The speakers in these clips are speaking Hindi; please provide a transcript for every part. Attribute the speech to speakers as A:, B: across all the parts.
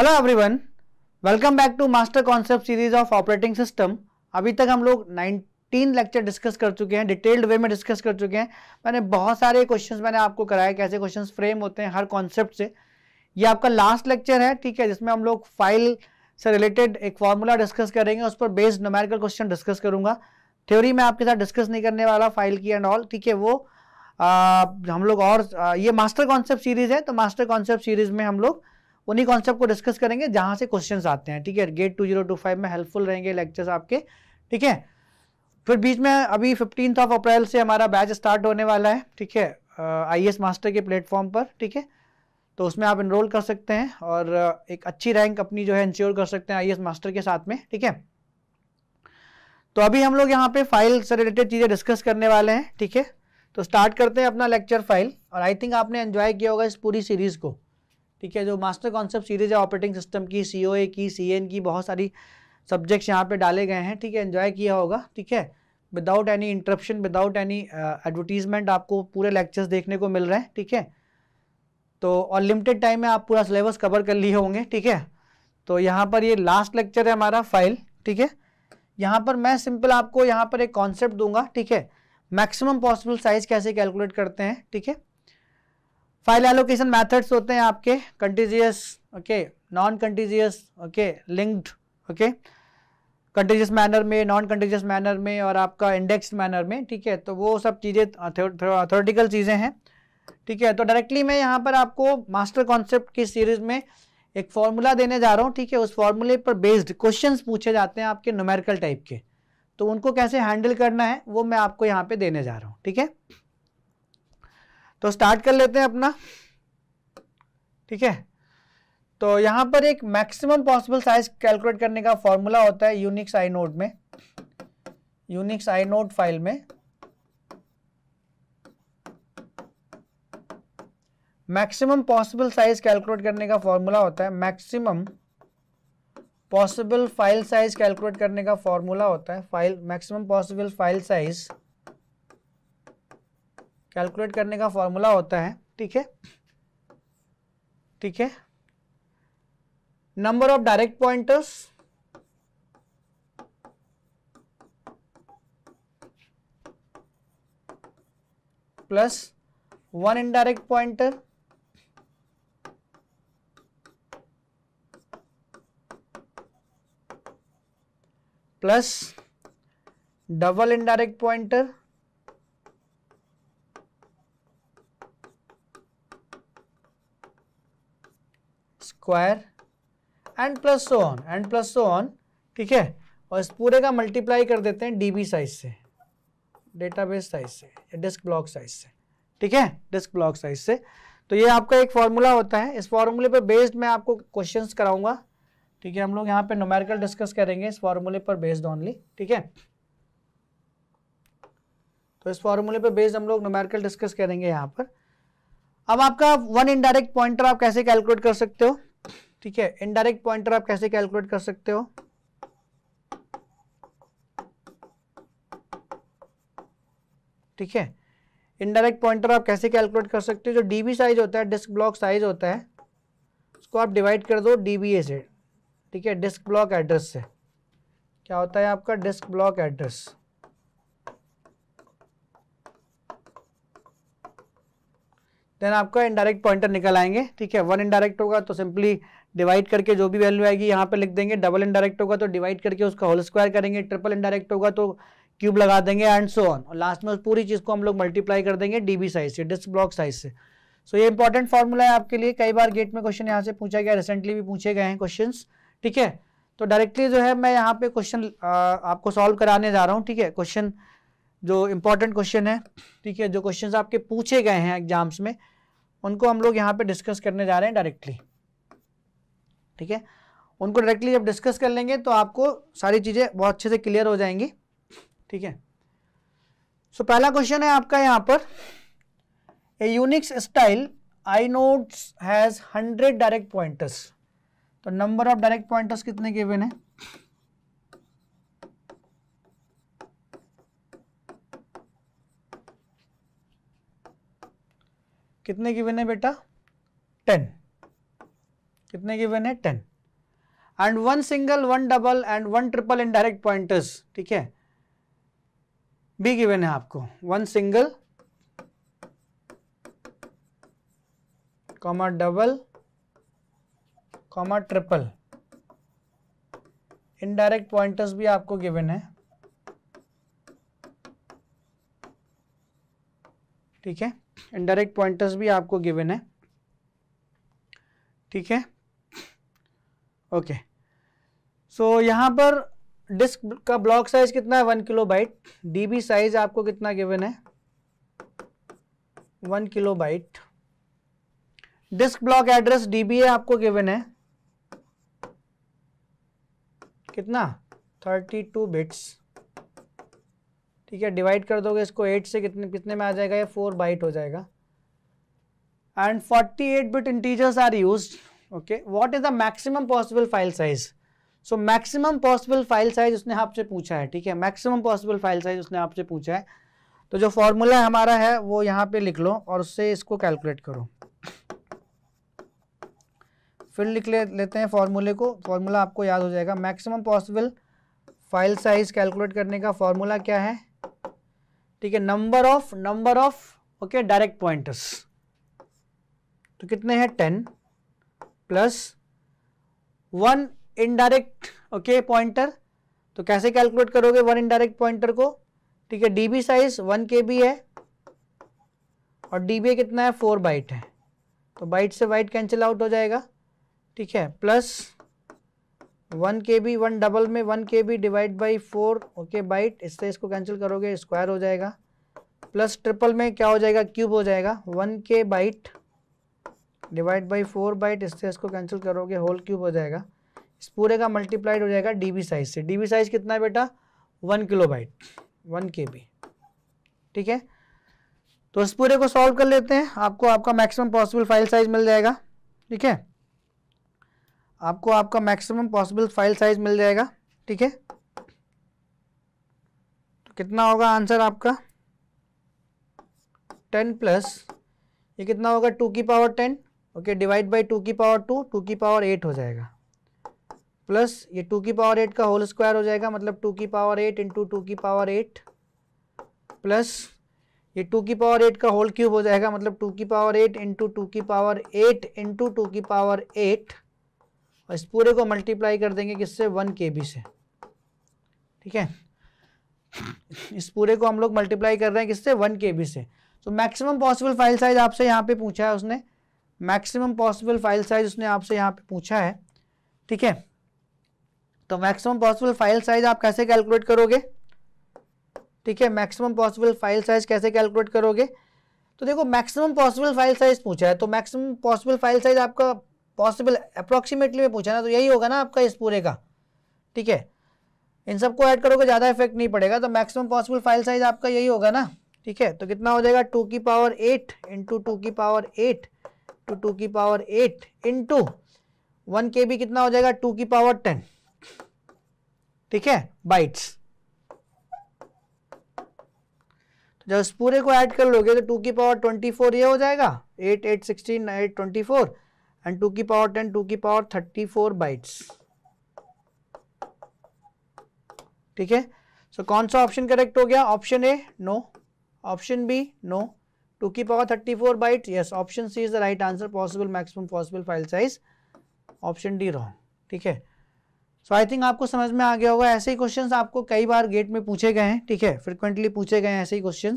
A: Hello everyone welcome back to master concept series of operating system अभी तक हम लोग 19 लेक्चर डिस्कस कर चुके हैं डिटेल्ड वे में डिस्कस कर चुके हैं मैंने बहुत सारे क्वेश्चंस मैंने आपको कराए कैसे क्वेश्चंस फ्रेम होते हैं हर कॉन्सेप्ट से ये आपका लास्ट लेक्चर है ठीक है जिसमें हम लोग फाइल से रिलेटेड एक फार्मूला डिस्कस करेंगे उस पर बेस्ड नोमेरिकल क्वेश्चन डिस्कस करूंगा थ्योरी मैं आपके साथ डिस्कस नहीं करने वाला फाइल की एंड ऑल ठीक है वो आ, हम लोग और आ, ये मास्टर कॉन्सेप्ट सीरीज है तो मास्टर कॉन्सेप्ट सीरीज में हम लोग उन्हीं कॉन्सेप्ट को डिस्कस करेंगे जहां से क्वेश्चन आते हैं ठीक है GATE two zero two five में हेल्पफुल रहेंगे लेक्चर्स आपके ठीक है फिर बीच में अभी फिफ्टीन ऑफ अप्रैल से हमारा बैच स्टार्ट होने वाला है ठीक है आई मास्टर e के प्लेटफॉर्म पर ठीक है तो उसमें आप इनरोल कर सकते हैं और एक अच्छी रैंक अपनी जो है इंश्योर कर सकते हैं आई मास्टर e के साथ में ठीक है तो अभी हम लोग यहाँ पे फाइल से रिलेटेड चीज़ें डिस्कस करने वाले हैं ठीक है तो स्टार्ट करते हैं अपना लेक्चर फाइल और आई थिंक आपने एंजॉय किया होगा इस पूरी सीरीज़ को ठीक है जो मास्टर कॉन्सेप्ट सीरीज है ऑपरेटिंग सिस्टम की सी की सी की बहुत सारी सब्जेक्ट्स यहाँ पे डाले गए हैं ठीक है एंजॉय किया होगा ठीक है without any interruption without any advertisement आपको पूरे लेक्चर्स देखने को मिल रहे हैं ठीक है तो और लिमिटेड टाइम में आप पूरा सिलेबस कवर कर लिए होंगे ठीक है तो यहाँ पर ये लास्ट लेक्चर है हमारा फाइल ठीक है यहाँ पर मैं सिंपल आपको यहाँ पर एक कॉन्सेप्ट दूंगा ठीक है मैक्सिमम पॉसिबल साइज कैसे कैलकुलेट करते हैं ठीक है फाइल एलोकेशन मेथड्स होते हैं आपके contiguous okay non contiguous okay linked okay contiguous manner में नॉन कंटीजियस मैनर में और आपका इंडेक्स मैनर में ठीक है तो वो सब चीज़ें थोरेटिकल चीज़ें हैं ठीक है तो डायरेक्टली मैं यहाँ पर आपको मास्टर कॉन्सेप्ट की सीरीज में एक फॉर्मूला देने जा रहा हूँ ठीक है उस फॉर्मूले पर बेस्ड क्वेश्चन पूछे जाते हैं आपके नोमेरिकल टाइप के तो उनको कैसे हैंडल करना है वो मैं आपको यहाँ पे देने जा रहा हूँ ठीक है तो स्टार्ट कर लेते हैं अपना ठीक है तो यहां पर एक मैक्सिमम पॉसिबल साइज कैलकुलेट करने का फॉर्मूला होता है यूनिक्स आई नोट में यूनिक्स आई नोट फाइल में मैक्सिमम पॉसिबल साइज कैलकुलेट करने का फॉर्मूला होता है maximum possible file size calculate करने का फॉर्मूला होता है file maximum possible file size calculate करने का फॉर्मूला होता है ठीक है ठीक है number of direct pointers plus one indirect pointer plus double indirect pointer square and plus so on and plus so on ठीक है और इस पूरे का मल्टीप्लाई कर देते हैं डीबी साइज से डेटाबेस साइज से या डिस्क ब्लॉक साइज से ठीक है डिस्क ब्लॉक साइज से तो ये आपका एक फार्मूला होता है इस फार्मूले पर बेस्ड मैं आपको क्वेश्चन कराऊंगा ठीक है हम लोग यहाँ पे नोमेरिकल डिस्कस करेंगे इस फार्मूले पर बेस्ड ऑनली ठीक है तो इस फार्मूले पर बेस्ड हम लोग नोमेरिकल डिस्कस करेंगे यहाँ पर अब आपका वन इनडायरेक्ट पॉइंटर आप कैसे कैलकुलेट कर सकते हो ठीक है इनडायरेक्ट पॉइंटर आप कैसे कैलकुलेट कर सकते हो ठीक है इनडायरेक्ट पॉइंटर आप कैसे कैलकुलेट कर सकते हो जो डीबी साइज होता है डिस्क ब्लॉक साइज होता है उसको आप डिवाइड कर दो डीबीए से ठीक है डिस्क ब्लॉक एड्रेस से क्या होता है आपका डिस्क ब्लॉक एड्रेस देन आपका इनडायरेक्ट पॉइंटर निकल आएंगे ठीक है वन इनडायरेक्ट होगा तो सिंपली डिवाइड करके जो भी वैल्यू आएगी यहाँ पे लिख देंगे डबल इंडायरेक्ट होगा तो डिवाइड करके उसका होल स्क्वायर करेंगे ट्रिपल इंडायरेक्ट होगा तो क्यूब लगा देंगे एंड सो ऑन और लास्ट में उस पूरी चीज़ को हम लोग मल्टीप्लाई कर देंगे बी साइज से डिस्क ब्लॉक साइज से सो ये इंपॉर्टेंट फॉर्मूला है आपके लिए कई बार गेट में क्वेश्चन यहाँ से पूछा गया रिसेंटली भी पूछे गए हैं क्वेश्चन ठीक है तो डायरेक्टली जो है मैं यहाँ पे क्वेश्चन आपको सॉल्व कराने जा रहा हूँ ठीक है क्वेश्चन जो इम्पोर्टेंट क्वेश्चन है ठीक है जो क्वेश्चन आपके पूछे गए हैं एग्जाम्स में उनको हम लोग यहाँ पे डिस्कस करने जा रहे हैं डायरेक्टली ठीक है उनको डायरेक्टली जब डिस्कस कर लेंगे तो आपको सारी चीज़ें बहुत अच्छे से क्लियर हो जाएंगी ठीक है सो पहला क्वेश्चन है आपका यहाँ पर a Unix style inodes has hundred direct pointers तो नंबर ऑफ डायरेक्ट पॉइंटर्स कितने गिवन है कितने की गिवन है बेटा टेन कितने गिवन है ten and one single one double and one triple indirect pointers ठीक है बी गिवन है आपको one single comma double comma triple indirect pointers भी आपको गिवन है ठीक है इनडायरेक्ट पॉइंटर्स भी आपको गिवन है ठीक है ओके सो यहाँ पर डिस्क का ब्लॉक साइज कितना है one kilobyte D size आपको कितना गिवन है one kilobyte disk block address DB आपको गिवन है कितना थर्टी टू बिट्स ठीक है डिवाइड कर दोगे इसको एट से कितने कितने में आ जाएगा ये फोर बाइट हो जाएगा and forty eight bit integers are used okay what is the maximum possible file size so maximum possible file size उसने आपसे पूछा है ठीक है मैक्सिमम पॉसिबल फाइल साइज उसने आपसे पूछा है तो जो फॉर्मूला हमारा है वो यहाँ पे लिख लो और उससे इसको कैलकुलेट करो फिर लिख ले लेते हैं फॉर्मूले को फार्मूला आपको याद हो जाएगा maximum possible file size calculate करने का फॉर्मूला क्या है ठीक है number of number of okay direct pointers तो कितने हैं ten plus one indirect okay pointer तो कैसे कैलकुलेट करोगे वन इनडायरेक्ट पॉइंटर को ठीक है DB size one K B है और डीबी कितना है फोर बाइट है तो बाइट से बाइट कैंसिल आउट हो जाएगा ठीक है plus one K B one double में one K B divide by four okay byte इससे इसको कैंसिल करोगे स्क्वायर हो जाएगा प्लस ट्रिपल में क्या हो जाएगा क्यूब हो जाएगा one K byte divide by four byte इससे इसको कैंसिल करोगे होल क्यूब हो जाएगा इस पूरे का मल्टीप्लाइड हो जाएगा डी बी साइज से डी बी साइज कितना है बेटा one kilobyte one K B ठीक है तो इस पूरे को सॉल्व कर लेते हैं आपको आपका मैक्सिमम पॉसिबल फाइल साइज मिल जाएगा ठीक है आपको आपका मैक्सिमम पॉसिबल फाइल साइज मिल जाएगा ठीक है तो कितना होगा आंसर आपका टेन प्लस ये कितना होगा टू की power ten okay divide by two की पावर टू टू की पावर एट हो जाएगा प्लस ये टू की पावर एट का होल स्क्वायर हो जाएगा मतलब टू की पावर एट इंटू टू की पावर एट प्लस ये टू की पावर एट का होल क्यूब हो जाएगा मतलब टू की पावर एट इंटू टू की पावर एट इंटू टू की पावर एट और इस पूरे को मल्टीप्लाई कर देंगे किससे वन के बी से ठीक है इस पूरे को हम लोग मल्टीप्लाई कर रहे हैं किससे वन के बी से तो मैक्सिमम पॉसिबल फाइल साइज आपसे यहाँ पे पूछा है उसने मैक्सिमम पॉसिबल फाइल साइज उसने आपसे यहाँ पे पूछा है ठीक है तो मैक्सिमम पॉसिबल फाइल साइज आप कैसे कैलकुलेट करोगे ठीक है मैक्सिमम पॉसिबल फाइल साइज कैसे कैलकुलेट करोगे तो देखो मैक्सिमम पॉसिबल फाइल साइज पूछा है तो मैक्सिमम पॉसिबल फाइल साइज आपका पॉसिबल अप्रोक्सीमेटली में पूछा ना तो यही होगा ना आपका इस पूरे का ठीक है इन सबको ऐड करोगे ज़्यादा इफेक्ट नहीं पड़ेगा तो मैक्सिमम पॉसिबल फाइल साइज आपका यही होगा ना ठीक है तो कितना हो जाएगा टू की पावर एट इंटू टू की पावर एट टू टू की power eight into one K B कितना हो जाएगा टू की पावर टेन ठीक है बाइट्स तो जब इस पूरे को ऐड कर लोगे तो टू की पावर ट्वेंटी फोर ये हो जाएगा eight eight sixteen eight twenty four and two की पावर टेन टू की पावर थर्टी फोर बाइट्स ठीक है सो कौन सा ऑप्शन करेक्ट हो गया option A no option B no two की thirty four byte yes option C is the right answer possible maximum possible file size option D wrong ठीक है सो आई थिंक आपको समझ में आ गया होगा ऐसे ही क्वेश्चन आपको कई बार गेट में पूछे गए हैं ठीक है फ्रिक्वेंटली पूछे गए हैं ऐसे ही क्वेश्चन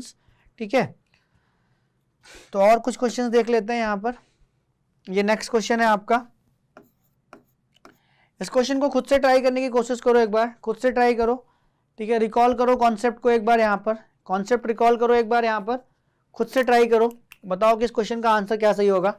A: ठीक है तो और कुछ क्वेश्चन देख लेते हैं यहाँ पर ये नेक्स्ट क्वेश्चन है आपका इस क्वेश्चन को खुद से ट्राई करने की कोशिश करो एक बार खुद से ट्राई करो ठीक है रिकॉल करो कॉन्सेप्ट को एक बार यहाँ पर कॉन्सेप्ट रिकॉल करो एक बार यहाँ पर खुद से ट्राई करो बताओ कि इस क्वेश्चन का आंसर क्या सही होगा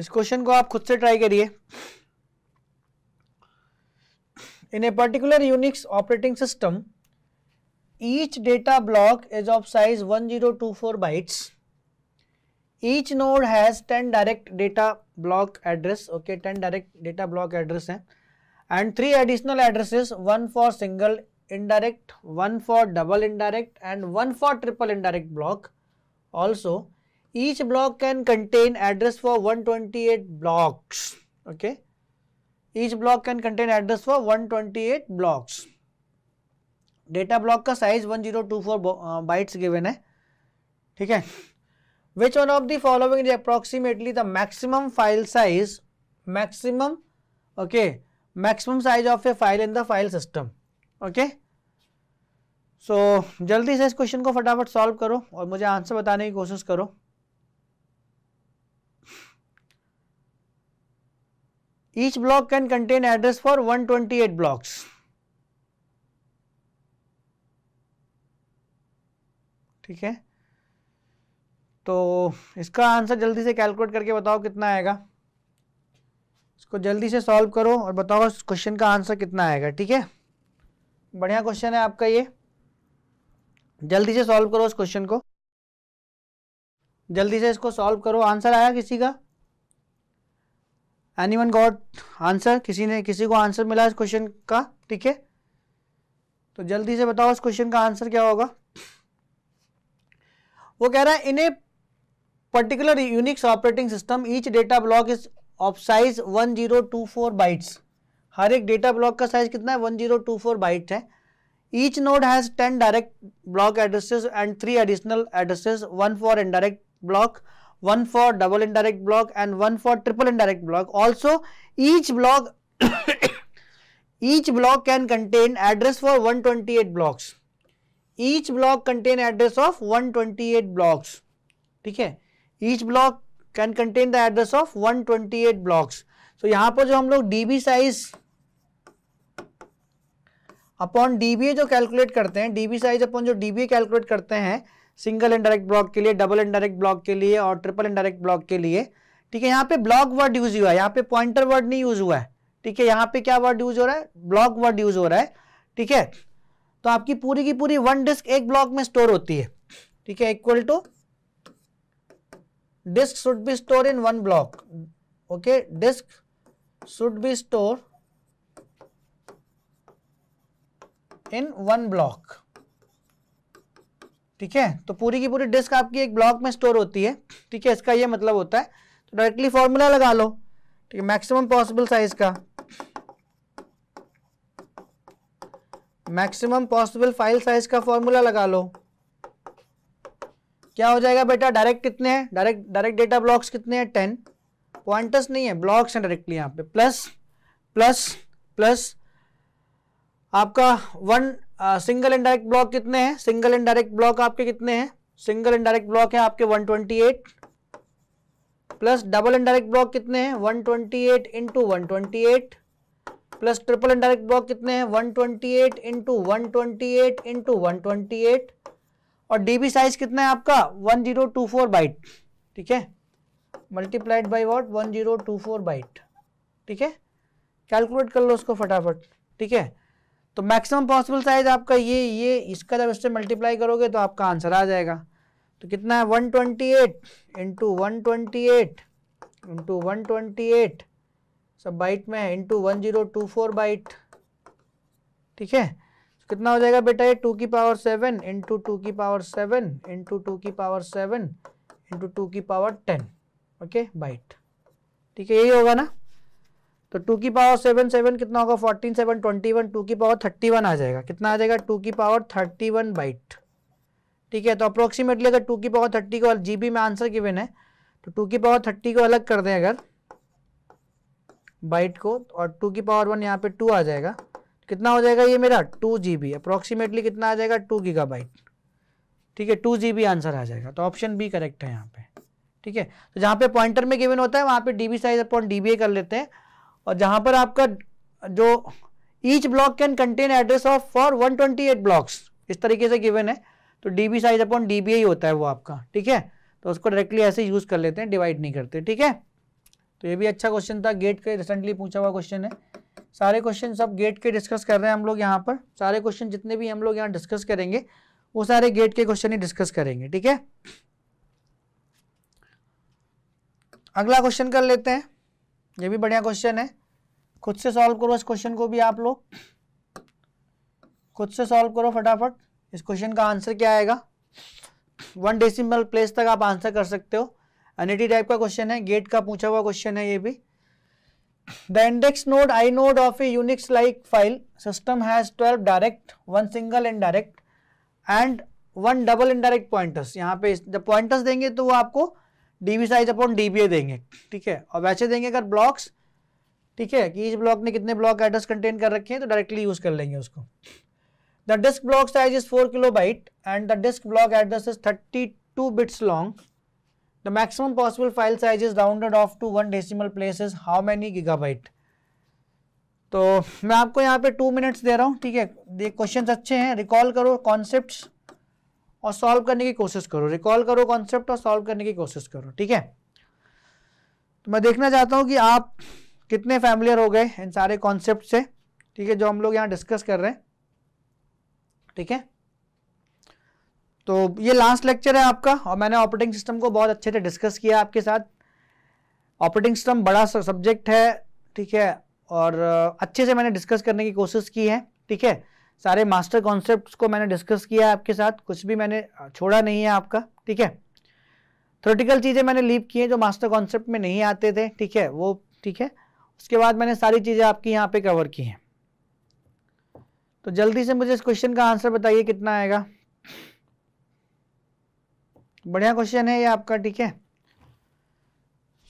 A: इस क्वेश्चन को आप खुद से ट्राई करिए in a particular Unix operating system each data block is of size 1024 bytes to each node has ten direct data block address okay ten direct data block address है and three additional address one for single indirect one for double indirect and one for triple indirect block also each block can contain address for one twenty eight blocks okay each block can contain address for one twenty eight blocks data block का size one zero two four bytes given है ठीक है which one of the following is approximately the maximum file size maximum okay maximum size of a file in the file system okay so जल्दी से इस क्वेश्चन को फटाफट सॉल्व करो और मुझे आंसर बताने की कोशिश करो each block can contain address for 128 blocks ठीक है तो इसका आंसर जल्दी से कैलकुलेट करके बताओ कितना आएगा इसको जल्दी से सॉल्व करो और बताओ इस क्वेश्चन का आंसर कितना आएगा ठीक है बढ़िया क्वेश्चन है आपका ये जल्दी से सॉल्व करो इस क्वेश्चन को जल्दी से इसको सॉल्व करो आंसर आया किसी का एनी वन गॉट आंसर किसी ने किसी को आंसर मिला इस क्वेश्चन का ठीक है तो जल्दी से बताओ इस क्वेश्चन का आंसर क्या होगा वो कह रहा है इन्हें particular Unix operating system each data block is of size 1024 bytes हर एक डेटा ब्लॉक का साइज कितना है 1024 बाइट है each node has 10 direct block addresses and three additional addresses one for indirect block one for double indirect block and one for triple indirect block also each block each block can contain address for 128 blocks each block contain address of 128 blocks ठीक है each block can contain the address of 128 blocks तो यहां पर जो हम लोग डीबी साइज अपॉन डीबीए जो कैलकुलेट करते हैं डीबी साइज अपॉन जो डीबीए कैलकुलेट करते हैं सिंगल इनडायरेक्ट ब्लॉक के लिए डबल इनडायरेक्ट ब्लॉक के लिए और ट्रिपल इंडायरेक्ट ब्लॉक के लिए ठीक है यहाँ पे ब्लॉक वर्ड यूज हुआ है यहाँ पे पॉइंटर वर्ड नहीं यूज हुआ है ठीक है यहाँ पे क्या वर्ड यूज हो रहा है ब्लॉक वर्ड यूज हो रहा है ठीक है तो आपकी पूरी की पूरी वन डिस्क एक ब्लॉक में स्टोर होती है ठीक है equal to disk should be stored in one block okay disk should be stored in one block ठीक है तो पूरी की पूरी डिस्क आपकी एक ब्लॉक में स्टोर होती है ठीक है इसका ये मतलब होता है तो डायरेक्टली फॉर्मूला लगा लो ठीक है मैक्सिमम पॉसिबल साइज का मैक्सिमम पॉसिबल फाइल साइज का फॉर्मूला लगा लो क्या हो जाएगा बेटा डायरेक्ट कितने हैं डायरेक्ट डायरेक्ट डेटा ब्लॉक्स कितने हैं टेन पॉइंटर्स नहीं है ब्लॉक्स हैं डायरेक्टली यहाँ पे प्लस प्लस प्लस आपका वन सिंगल इनडायरेक्ट ब्लॉक कितने हैं सिंगल इनडायरेक्ट ब्लॉक आपके कितने हैं सिंगल इनडायरेक्ट ब्लॉक है आपके 128 प्लस डबल इनडायरेक्ट ब्लॉक कितने हैं 128 twenty eight into one plus triple indirect block कितने हैं 128 twenty eight into one twenty eight into one twenty eight और डीबी साइज कितना है आपका 1024 जीरो टू फोर बाइट ठीक है multiplied by what one zero two four byte ठीक है कैलकुलेट कर लो उसको फटाफट ठीक है तो मैक्सिमम पॉसिबल साइज आपका ये ये इसका जब इससे मल्टीप्लाई करोगे तो आपका आंसर आ जाएगा तो कितना है 128 twenty eight into one twenty eight into one twenty eight सब बाइट में है into one zero two four byte ठीक है कितना हो जाएगा बेटा ये टू की पावर सेवन इंटू टू की पावर सेवन इंटू टू की पावर सेवन इंटू टू की पावर टेन ओके बाइट ठीक है यही होगा ना तो टू की पावर सेवन सेवन कितना होगा fourteen seven twenty one two की पावर थर्टी वन आ जाएगा कितना आ जाएगा टू की पावर थर्टी वन बाइट ठीक है तो अप्रोक्सीमेटली अगर टू की पावर थर्टी को जीबी में आंसर गिवन है तो टू की पावर थर्टी को अलग कर दें अगर बाइट को और टू की पावर वन यहाँ पे टू आ जाएगा कितना हो जाएगा ये मेरा टू जी बी अप्रॉक्सीमेटली कितना आ जाएगा टू गीगा बाइट ठीक है टू जी बी आंसर आ जाएगा तो ऑप्शन बी करेक्ट है यहाँ पे ठीक है तो जहाँ पे पॉइंटर में गिवन होता है वहाँ पे D B size upon D B A कर लेते हैं और जहाँ पर आपका जो each block can contain address of for 128 blocks इस तरीके से गिवन है तो D B size upon D B A होता है वो आपका ठीक है तो उसको डायरेक्टली ऐसे यूज़ कर लेते हैं डिवाइड नहीं करते ठीक है तो ये भी अच्छा क्वेश्चन था गेट के रिसेंटली पूछा हुआ क्वेश्चन है सारे क्वेश्चन सब गेट के डिस्कस कर रहे हैं हम लोग यहाँ पर सारे क्वेश्चन जितने भी हम लोग यहाँ डिस्कस करेंगे वो सारे गेट के क्वेश्चन ही डिस्कस करेंगे ठीक है अगला क्वेश्चन कर लेते हैं ये भी बढ़िया क्वेश्चन है खुद से सॉल्व करो इस क्वेश्चन को भी आप लोग खुद से सॉल्व करो फटाफट इस क्वेश्चन का आंसर क्या आएगा वन डेसिमल प्लेस तक आप आंसर कर सकते हो एनईटी टाइप का क्वेश्चन है गेट का पूछा हुआ क्वेश्चन है ये भी The index node I node of a Unix like file system has 12 direct, one single indirect and one double indirect pointers यहाँ पे जब पॉइंटर्स देंगे तो वो आपको डीबी साइज अपॉन डीबीए देंगे ठीक है और वैसे देंगे अगर ब्लॉक्स ठीक है कि इस ब्लॉक ने कितने ब्लॉक एड्रेस कंटेन कर रखे हैं तो डायरेक्टली यूज कर लेंगे उसको the disk block size is four kilobyte and the disk block address is thirty two bits long the maximum possible file size is rounded off to one decimal places. How many gigabyte? तो मैं आपको यहाँ पे टू मिनट्स दे रहा हूँ ठीक है ये क्वेश्चंस अच्छे हैं रिकॉल करो कॉन्सेप्ट्स और सॉल्व करने की कोशिश करो रिकॉल करो कॉन्सेप्ट और सॉल्व करने की कोशिश करो ठीक है तो मैं देखना चाहता हूँ कि आप कितने फैमिलियर हो गए इन सारे कॉन्सेप्ट से ठीक है जो हम लोग यहाँ डिस्कस कर रहे हैं ठीक है तो ये लास्ट लेक्चर है आपका और मैंने ऑपरेटिंग सिस्टम को बहुत अच्छे से डिस्कस किया आपके साथ ऑपरेटिंग सिस्टम बड़ा सब्जेक्ट है ठीक है और अच्छे से मैंने डिस्कस करने की कोशिश की है ठीक है सारे मास्टर कॉन्सेप्ट को मैंने डिस्कस किया है आपके साथ कुछ भी मैंने छोड़ा नहीं है आपका ठीक है थ्योरेटिकल चीज़ें मैंने लीव की हैं जो मास्टर कॉन्सेप्ट में नहीं आते थे ठीक है वो ठीक है उसके बाद मैंने सारी चीज़ें आपकी यहाँ पे कवर की हैं तो जल्दी से मुझे इस क्वेश्चन का आंसर बताइए कितना आएगा बढ़िया क्वेश्चन है ये आपका ठीक है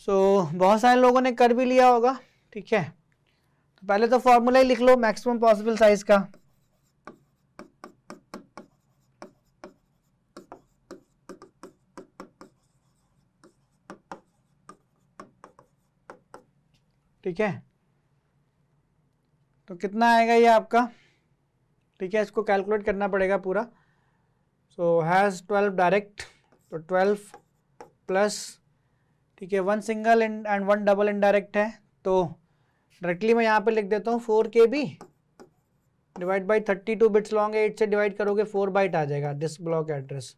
A: सो so, बहुत सारे लोगों ने कर भी लिया होगा ठीक है तो पहले तो फॉर्मूला ही लिख लो मैक्सिमम पॉसिबल साइज का ठीक है तो कितना आएगा ये आपका ठीक है इसको कैलकुलेट करना पड़ेगा पूरा सो हैज़ ट्वेल्व डायरेक्ट तो ट्वेल्व प्लस ठीक है one single and one double indirect है तो डायरेक्टली मैं यहाँ पे लिख देता हूँ four K B divide by thirty two bits long eight से डिवाइड करोगे फोर बाइट आ जाएगा disk block address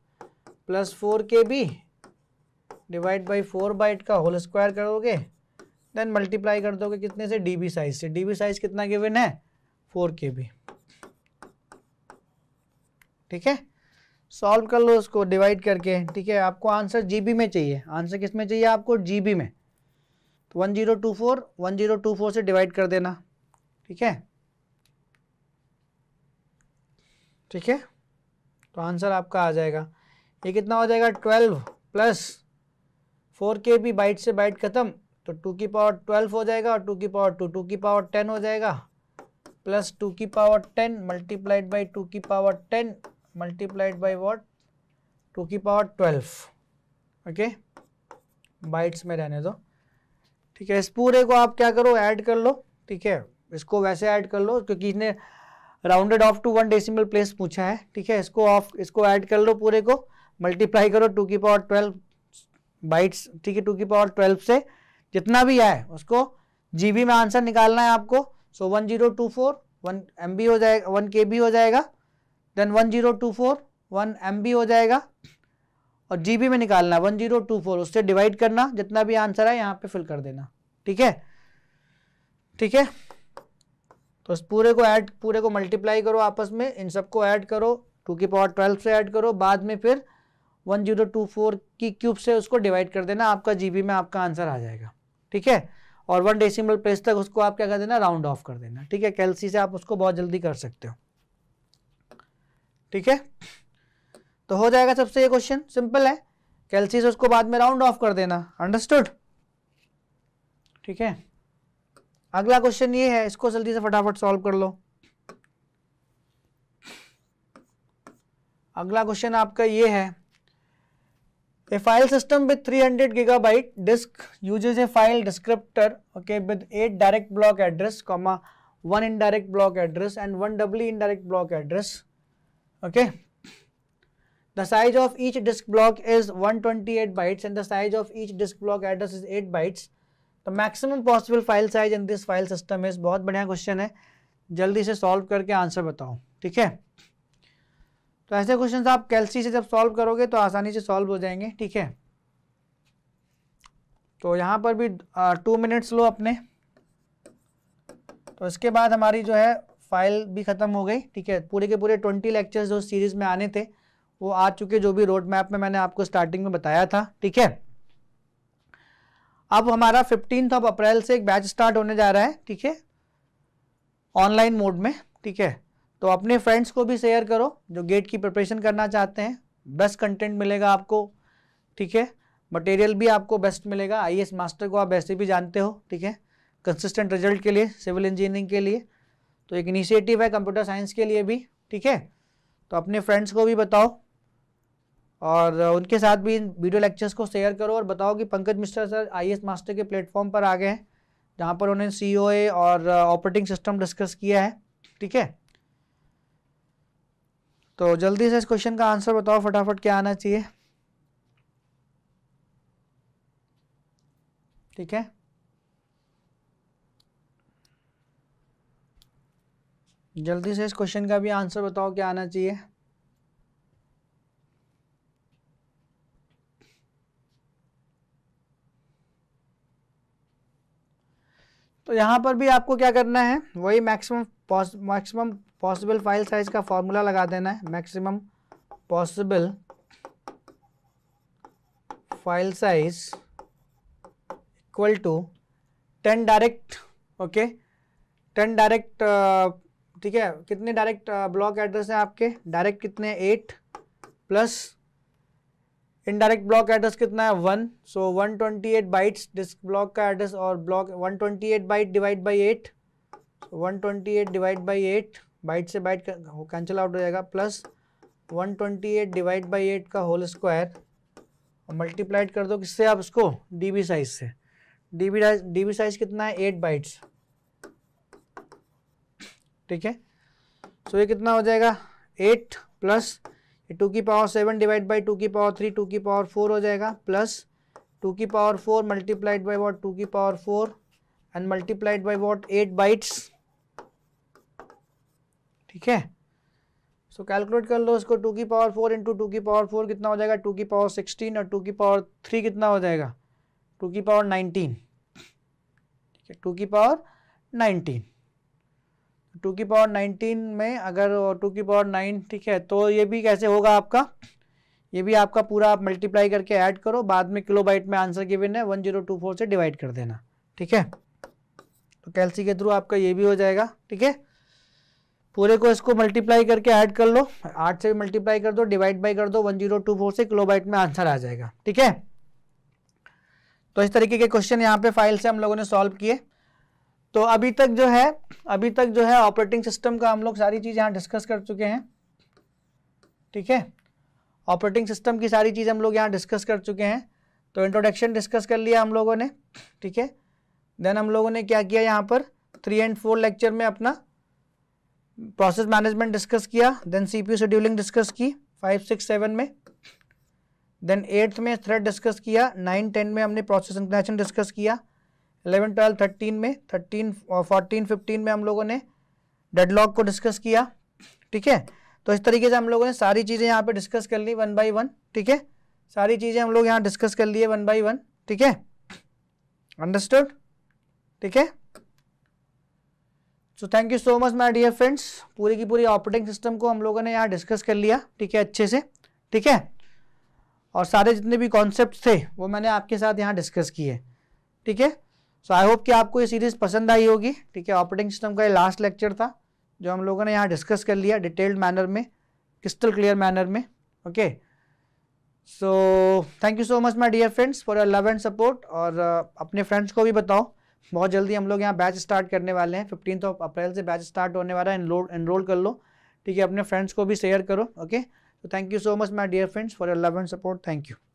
A: plus four K B divide by four byte का होल स्क्वायर करोगे देन मल्टीप्लाई कर दोगे कितने से डी बी साइज से डी बी साइज कितना गिवन है फोर के बी ठीक है सॉल्व कर लो उसको डिवाइड करके ठीक है आपको आंसर जीबी में चाहिए आंसर किस में चाहिए आपको जीबी में तो one zero two four one zero two four से डिवाइड कर देना ठीक है ठीक है तो आंसर आपका आ जाएगा ये कितना हो जाएगा ट्वेल्व प्लस फोर के भी बाइट से बाइट ख़त्म तो टू की पावर ट्वेल्व हो जाएगा और टू की पावर टू टू की पावर टेन हो जाएगा प्लस टू की power ten multiplied by two की power ten multiplied by what 2 की पावर 12 ओके बाइट्स में रहने दो ठीक है इस पूरे को आप क्या करो ऐड कर लो ठीक है इसको वैसे ऐड कर लो क्योंकि इसने rounded off to one decimal place पूछा है ठीक है इसको ऑफ इसको ऐड कर लो पूरे को मल्टीप्लाई करो टू की पावर ट्वेल्व बाइट्स ठीक है टू की पावर ट्वेल्व से जितना भी आए उसको जीबी में आंसर निकालना है आपको so one zero two four one M B हो जाएगा वन के बी हो जाएगा देन 1024 एम बी हो जाएगा और बी में निकालना 1024 उससे डिवाइड करना जितना भी आंसर है यहाँ पे फिल कर देना ठीक है ठीक है तो इस पूरे को ऐड पूरे को मल्टीप्लाई करो आपस में इन सबको ऐड करो टू की पावर ट्वेल्व से ऐड करो बाद में फिर 1024 की क्यूब से उसको डिवाइड कर देना आपका जीबी में आपका आंसर आ जाएगा ठीक है और वन डेसिमल प्लेस तक उसको आप क्या कर देना राउंड ऑफ कर देना ठीक है कैलसी से आप उसको बहुत जल्दी कर सकते हो ठीक है तो हो जाएगा सबसे ये क्वेश्चन सिंपल है कैल्सियस उसको बाद में राउंड ऑफ कर देना अंडरस्टूड ठीक है अगला क्वेश्चन ये है इसको जल्दी से फटाफट सॉल्व कर लो अगला क्वेश्चन आपका ये है a file system with 300 hundred byte disk uses a file descriptor okay with eight direct block address comma one indirect block address and one W indirect block address okay the size of each disk block is 128 bytes and the size of each disk block address is 8 bytes the maximum possible file size in this file system is bahut badhiya question hai jaldi se solve karke answer batao theek hai to aise questions aap calci se jab solve karoge to aasani se solve ho jayenge theek hai तो यहाँ पर भी टू मिनट्स लो अपने तो इसके बाद हमारी जो है फाइल भी ख़त्म हो गई ठीक है पूरे के पूरे ट्वेंटी लेक्चर्स जो सीरीज़ में आने थे वो आ चुके जो भी रोड मैप में मैंने आपको स्टार्टिंग में बताया था ठीक है अब हमारा फिफ्टीन ऑफ अप्रैल से एक बैच स्टार्ट होने जा रहा है ठीक है ऑनलाइन मोड में ठीक है तो अपने फ्रेंड्स को भी शेयर करो जो गेट की प्रिपरेशन करना चाहते हैं बेस्ट कंटेंट मिलेगा आपको ठीक है मटेरियल भी आपको बेस्ट मिलेगा आई मास्टर को आप वैसे भी जानते हो ठीक है कंसिस्टेंट रिजल्ट के लिए सिविल इंजीनियरिंग के लिए तो एक इनिशिएटिव है कंप्यूटर साइंस के लिए भी ठीक है तो अपने फ्रेंड्स को भी बताओ और उनके साथ भी वीडियो लेक्चर्स को शेयर करो और बताओ कि Pankaj Mishra sir I master के प्लेटफॉर्म पर आ गए हैं जहाँ पर उन्होंने सी और ऑपरेटिंग सिस्टम डिस्कस किया है ठीक है तो जल्दी से इस क्वेश्चन का आंसर बताओ फटाफट क्या आना चाहिए ठीक है जल्दी से इस क्वेश्चन का भी आंसर बताओ क्या आना चाहिए तो यहाँ पर भी आपको क्या करना है वही maximum maximum possible file size का फॉर्मूला लगा देना है maximum possible file size equal to ten direct okay ten direct ठीक है कितने डायरेक्ट ब्लॉक एड्रेस हैं आपके डायरेक्ट कितने eight plus indirect block address कितना है one so one twenty eight bytes disk block का एड्रेस और block one twenty eight byte divide by eight one twenty eight divide by eight byte से बाइट कैंसिल आउट हो जाएगा plus one twenty eight divide by eight का होल स्क्वायर मल्टीप्लाइड कर दो किससे आप उसको डी बी साइज से D B D B size कितना है एट बाइट्स ठीक है सो ये कितना हो जाएगा एट प्लस टू की power seven divide by two की पावर थ्री टू की पावर फोर हो जाएगा प्लस टू की power four multiplied by what two की power four and multiplied by what eight bytes ठीक है सो कैलकुलेट कर लो इसको टू की पावर फोर इंटू टू की पावर फोर कितना हो जाएगा टू की पावर सिक्सटीन और टू की पावर थ्री कितना हो जाएगा टू की पावर नाइनटीन ठीक है टू की पावर नाइनटीन टू की पावर नाइनटीन में अगर टू की पावर नाइन ठीक है तो ये भी कैसे होगा आपका ये भी आपका पूरा आप मल्टीप्लाई करके ऐड करो बाद में किलोबाइट में आंसर गिवन है वन जीरो टू फोर से डिवाइड कर देना ठीक है तो कैलसी के थ्रू आपका ये भी हो जाएगा ठीक है पूरे को इसको मल्टीप्लाई करके ऐड कर लो आठ से मल्टीप्लाई कर दो डिवाइड बाई कर दो वन जीरो टू फोर से किलोबाइट में आंसर आ जाएगा ठीक है तो इस तरीके के क्वेश्चन यहाँ पे फाइल से हम लोगों ने सॉल्व किए तो अभी तक जो है अभी तक जो है ऑपरेटिंग सिस्टम का हम लोग सारी चीज़ यहाँ डिस्कस कर चुके हैं ठीक है ऑपरेटिंग सिस्टम की सारी चीज़ हम लोग यहाँ डिस्कस कर चुके हैं तो इंट्रोडक्शन डिस्कस कर लिया हम लोगों ने ठीक है देन हम लोगों ने क्या किया यहाँ पर थ्री एंड फोर लेक्चर में अपना प्रोसेस मैनेजमेंट डिस्कस किया देन सीपीयू शेड्यूलिंग डिस्कस की फाइव सिक्स सेवन में देन एट्थ में थ्रेड डिस्कस किया नाइन टेन में हमने प्रोसेस इंटरनेशन डिस्कस किया इलेवन ट्वेल्व थर्टीन में थर्टीन फोर्टीन फिफ्टीन में हम लोगों ने डेडलॉक को डिस्कस किया ठीक है तो इस तरीके से हम लोगों ने सारी चीज़ें यहाँ पे डिस्कस कर ली वन बाई वन ठीक है सारी चीज़ें हम लोग यहाँ डिस्कस कर लिए वन बाई वन ठीक है अंडरस्टूड ठीक है so thank you so much my dear friends पूरी की पूरी ऑपरेटिंग सिस्टम को हम लोगों ने यहाँ डिस्कस कर लिया ठीक है अच्छे से ठीक है और सारे जितने भी कॉन्सेप्ट थे वो मैंने आपके साथ यहाँ डिस्कस किए ठीक है सो आई होप कि आपको ये सीरीज़ पसंद आई होगी ठीक है ऑपरेटिंग सिस्टम का ये लास्ट लेक्चर था जो हम लोगों ने यहाँ डिस्कस कर लिया डिटेल्ड मैनर में क्रिस्टल क्लियर मैनर में okay so thank you so much my dear friends for your love and support और uh, अपने फ्रेंड्स को भी बताओ बहुत जल्दी हम लोग यहाँ बैच स्टार्ट करने वाले हैं फिफ्टीन ऑफ अप्रैल से बैच स्टार्ट होने वाला है एनरोल कर लो ठीक है अपने फ्रेंड्स को भी शेयर करो ओके तो thank you so much my dear friends for your love and support thank you